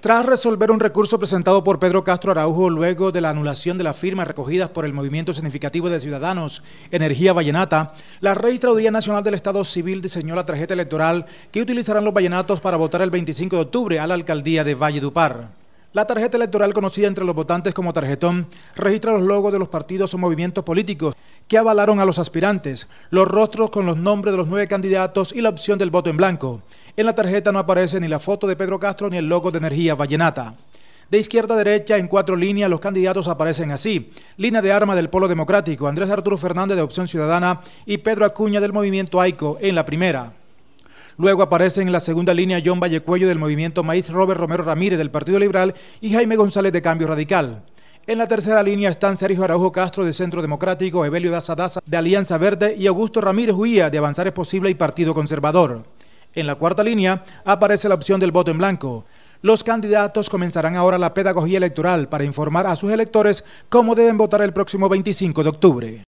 Tras resolver un recurso presentado por Pedro Castro Araujo luego de la anulación de las firmas recogidas por el Movimiento Significativo de Ciudadanos Energía Vallenata, la Registraduría Nacional del Estado Civil diseñó la tarjeta electoral que utilizarán los vallenatos para votar el 25 de octubre a la alcaldía de Valledupar. La tarjeta electoral conocida entre los votantes como tarjetón registra los logos de los partidos o movimientos políticos que avalaron a los aspirantes, los rostros con los nombres de los nueve candidatos y la opción del voto en blanco. En la tarjeta no aparece ni la foto de Pedro Castro ni el logo de Energía Vallenata. De izquierda a derecha, en cuatro líneas, los candidatos aparecen así. Línea de arma del Polo Democrático, Andrés Arturo Fernández de Opción Ciudadana y Pedro Acuña del Movimiento AICO en la primera. Luego aparecen en la segunda línea John Vallecuello del Movimiento Maíz, Robert Romero Ramírez del Partido Liberal y Jaime González de Cambio Radical. En la tercera línea están Sergio Araujo Castro de Centro Democrático, Evelio Daza Daza de Alianza Verde y Augusto Ramírez Huía de Avanzar es Posible y Partido Conservador. En la cuarta línea aparece la opción del voto en blanco. Los candidatos comenzarán ahora la pedagogía electoral para informar a sus electores cómo deben votar el próximo 25 de octubre.